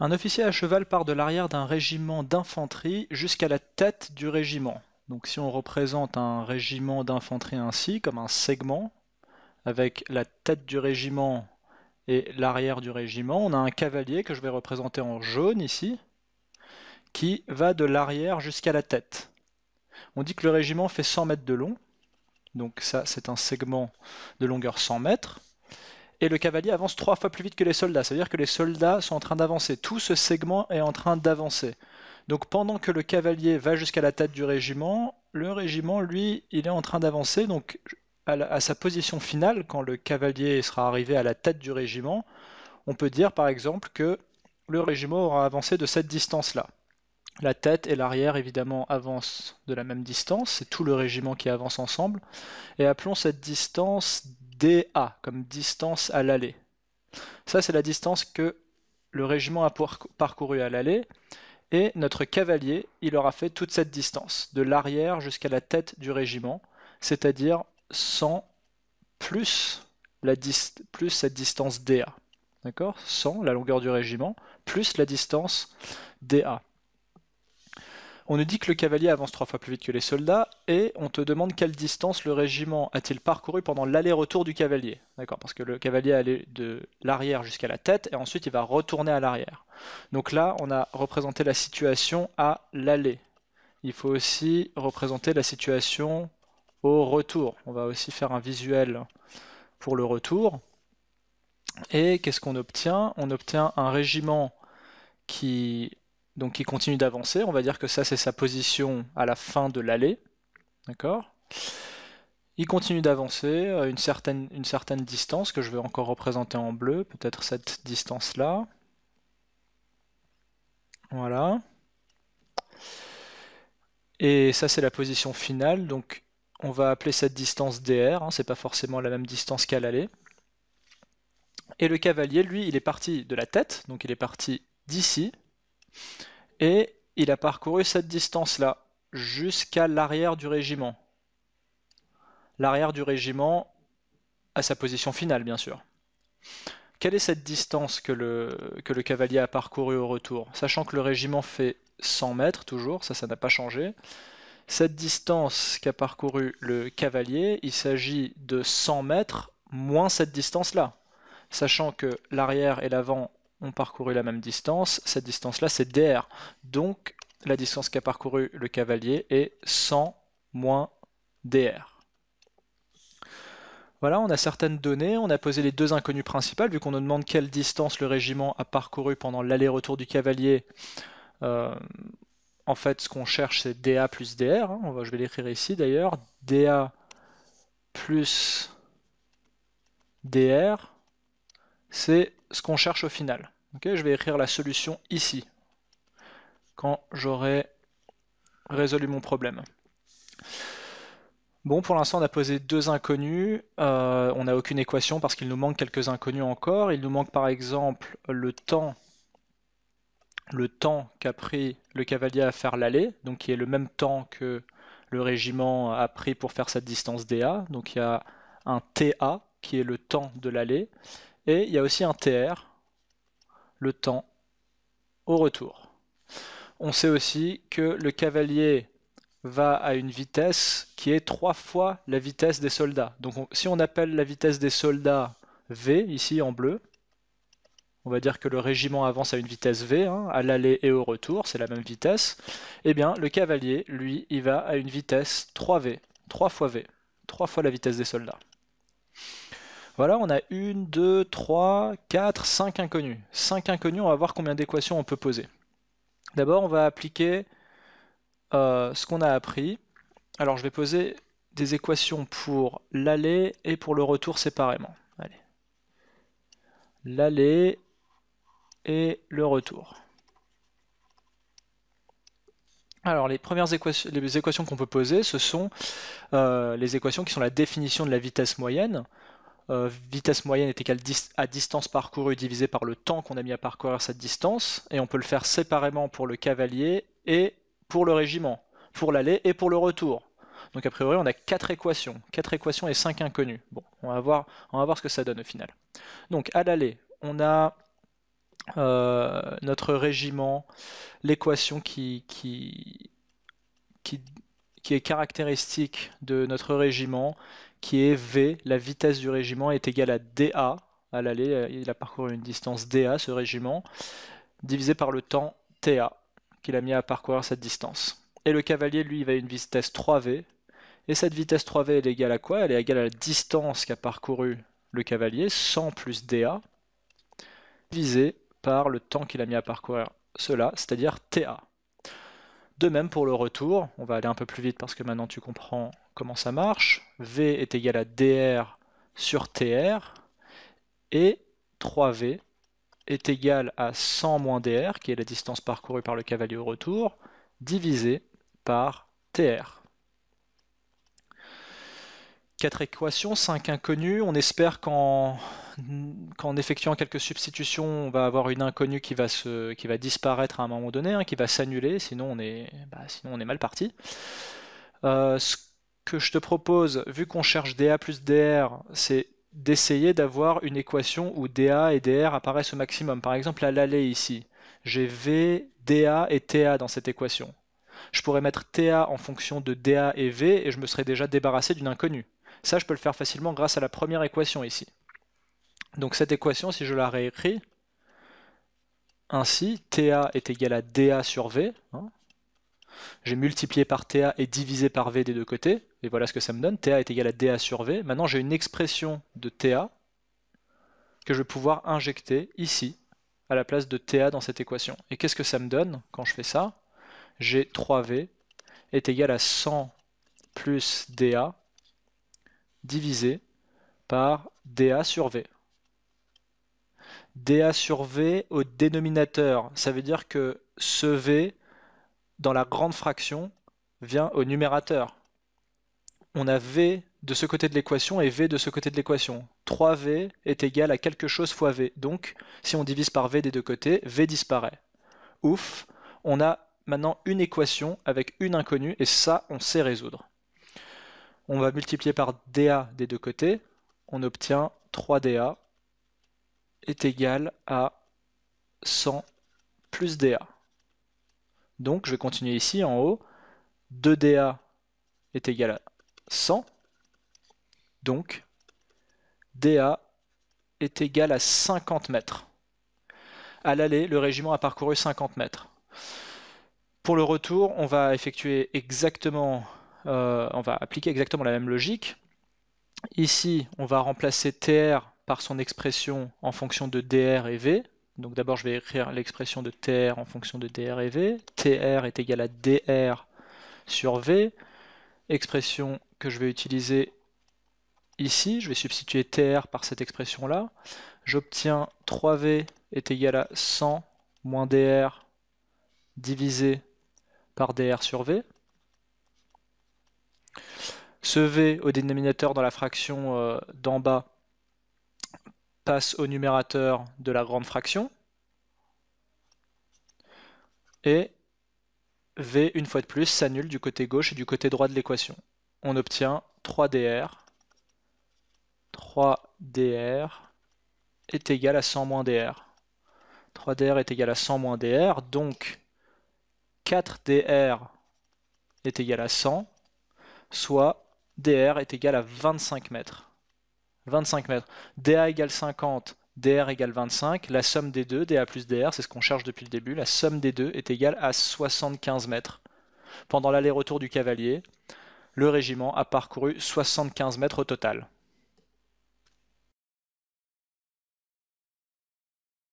Un officier à cheval part de l'arrière d'un régiment d'infanterie jusqu'à la tête du régiment. Donc si on représente un régiment d'infanterie ainsi, comme un segment, avec la tête du régiment et l'arrière du régiment, on a un cavalier que je vais représenter en jaune ici, qui va de l'arrière jusqu'à la tête. On dit que le régiment fait 100 mètres de long, donc ça c'est un segment de longueur 100 mètres et le cavalier avance trois fois plus vite que les soldats. C'est-à-dire que les soldats sont en train d'avancer. Tout ce segment est en train d'avancer. Donc pendant que le cavalier va jusqu'à la tête du régiment, le régiment, lui, il est en train d'avancer. Donc à, à, sa position finale, quand le cavalier sera arrivé à la tête du régiment, on peut dire par exemple que le régiment aura avancé de cette distance-là. La tête et l'arrière, évidemment, avancent de la même distance. C'est tout le régiment qui avance ensemble. Et appelons cette distance DA, comme distance à l'allée, Ça, c'est la distance que le régiment a parcouru à l'aller. Et notre cavalier, il aura fait toute cette distance, de l'arrière jusqu'à la tête du régiment, c'est-à-dire 100 plus, la plus cette distance DA. D'accord 100, la longueur du régiment, plus la distance DA. On nous dit que le cavalier avance trois fois plus vite que les soldats, et on te demande quelle distance le régiment a-t-il parcouru pendant l'aller-retour du cavalier. D'accord, parce que le cavalier allait de l'arrière jusqu'à la tête, et ensuite il va retourner à l'arrière. Donc là, on a représenté la situation à l'aller. Il faut aussi représenter la situation au retour. On va aussi faire un visuel pour le retour. Et qu'est-ce qu'on obtient On obtient un régiment qui donc il continue d'avancer. On va dire que ça, c'est sa position à la fin de l'allée. D'accord Il continue d'avancer à une certaine, distance que je vais encore représenter en bleu. Peut-être cette distance-là. Voilà. Et ça, c'est la position finale. Donc on va appeler cette distance dr. Hein. c'est pas forcément la même distance qu'à l'allée. Et le cavalier, lui, il est parti de la tête. Donc il est parti d'ici et il a parcouru cette distance-là, jusqu'à l'arrière du régiment. L'arrière du régiment à sa position finale, bien sûr. Quelle est cette distance que le, cavalier a parcouru au retour Sachant que le régiment fait 100 mètres toujours, ça, ça n'a pas changé. Cette distance qu'a parcouru le cavalier, il s'agit de 100 mètres moins cette distance-là. Sachant que l'arrière et l'avant ont parcouru la même distance. Cette distance-là, c'est dr. Donc, la distance qu'a parcouru le cavalier est 100 moins dr. Voilà, on a certaines données, on a posé les deux inconnues principales, vu qu'on nous demande quelle distance le régiment a parcouru pendant l'aller-retour du cavalier. Euh, en fait, ce qu'on cherche, c'est DA plus DR. Hein. On va, je vais l'écrire ici d'ailleurs. DA plus DR c'est ce qu'on cherche au final. je vais écrire la solution ici, quand j'aurai résolu mon problème. Bon, pour l'instant, on a posé deux inconnus. Euh, on n'a aucune équation parce qu'il nous manque quelques inconnus encore. Il nous manque par exemple le temps le temps qu'a pris le cavalier à faire l'aller, donc qui est le même temps que le régiment a pris pour faire cette distance DA. Donc il y a un TA qui est le temps de l'aller. Et il y a aussi un TR, le temps au retour. On sait aussi que le cavalier va à une vitesse qui est trois fois la vitesse des soldats. Donc si on appelle la vitesse des soldats V, ici en bleu, on va dire que le régiment avance à une vitesse V, hein, à l'aller et au retour, c'est la même vitesse, eh bien le cavalier, lui, il va à une vitesse 3V, 3 fois V, 3 fois la vitesse des soldats. Voilà, on a une, deux, trois, quatre, cinq inconnus. Cinq inconnus, on va voir combien d'équations on peut poser. D'abord, on va appliquer euh, ce qu'on a appris. Alors, je vais poser des équations pour l'aller et pour le retour séparément. Allez. L'aller et le retour. Alors les premières équations, équations qu'on peut poser, ce sont euh, les équations qui sont la définition de la vitesse moyenne. Euh, vitesse moyenne est égale à distance parcourue divisée par le temps qu'on a mis à parcourir cette distance, et on peut le faire séparément pour le cavalier et pour le régiment, pour l'aller et pour le retour. Donc a priori on a quatre équations, quatre équations et cinq inconnues. Bon, on va voir, on va voir ce que ça donne au final. Donc à l'aller, on a euh, notre régiment, l'équation qui, qui, qui, qui est caractéristique de notre régiment, qui est V, la vitesse du régiment est égale à DA. À l'aller, euh, il a parcouru une distance DA, ce régiment, divisé par le temps TA qu'il a mis à parcourir cette distance. Et le cavalier, lui, il va à une vitesse 3V. Et cette vitesse 3V, est égale à quoi Elle est égale à la distance qu'a parcouru le cavalier, 100 plus DA, divisé par le temps qu'il a mis à parcourir cela, c'est-à-dire TA. De même pour le retour, on va aller un peu plus vite parce que maintenant tu comprends comment ça marche. V est égal à dr sur tr et 3v est égal à 100 moins dr, qui est la distance parcourue par le cavalier au retour, divisé par tr. Quatre équations, 5 inconnues. On espère qu'en effectuant quelques substitutions, on va avoir une inconnue qui va, se, qui va disparaître à un moment donné, hein, qui va s'annuler, sinon, on est, bah, sinon on est mal parti. Euh, que je te propose, vu qu'on cherche dA plus dR, c'est d'essayer d'avoir une équation où dA et dR apparaissent au maximum. Par exemple, à l'allée ici, j'ai V, dA et TA dans cette équation. Je pourrais mettre TA en fonction de dA et V et je me serais déjà débarrassé d'une inconnue. Ça, je peux le faire facilement grâce à la première équation ici. Donc cette équation, si je la réécris, ainsi, TA est égal à dA sur V. Hein. J'ai multiplié par TA et divisé par V des deux côtés et voilà ce que ça me donne. TA est égal à DA sur V. Maintenant, j'ai une expression de TA que je vais pouvoir injecter ici, à la place de TA dans cette équation. Et qu'est-ce que ça me donne quand je fais ça J'ai 3V est égal à 100 plus DA divisé par DA sur V. DA sur V au dénominateur, ça veut dire que ce V, dans la grande fraction, vient au numérateur on a V de ce côté de l'équation et V de ce côté de l'équation. 3V est égal à quelque chose fois V. Donc, si on divise par V des deux côtés, V disparaît. Ouf, on a maintenant une équation avec une inconnue et ça, on sait résoudre. On va multiplier par dA des deux côtés. On obtient 3dA est égal à 100 plus dA. Donc je vais continuer ici en haut. 2dA est égal à 100. Donc, DA est égal à 50 mètres. À l'aller, le régiment a parcouru 50 mètres. Pour le retour, on va effectuer exactement, euh, on va appliquer exactement la même logique. Ici, on va remplacer TR par son expression en fonction de DR et V. Donc d'abord, je vais écrire l'expression de TR en fonction de DR et V. TR est égal à DR sur V. Expression que je vais utiliser ici. Je vais substituer TR par cette expression-là. J'obtiens 3V est égal à 100 moins DR divisé par dr sur v. Ce v au dénominateur dans la fraction euh, d'en bas passe au numérateur de la grande fraction. Et v, une fois de plus, s'annule du côté gauche et du côté droit de l'équation on obtient 3dr. 3dr est égal à 100 moins dr. 3dr est égal à 100 moins dr, donc 4dr est égal à 100, soit dr est égal à 25 mètres. 25 mètres. dA égale 50, dr égale 25. La somme des deux, dA plus dr, c'est ce qu'on cherche depuis le début, la somme des deux est égale à 75 mètres. Pendant l'aller-retour du cavalier, le régiment a parcouru 75 mètres au total.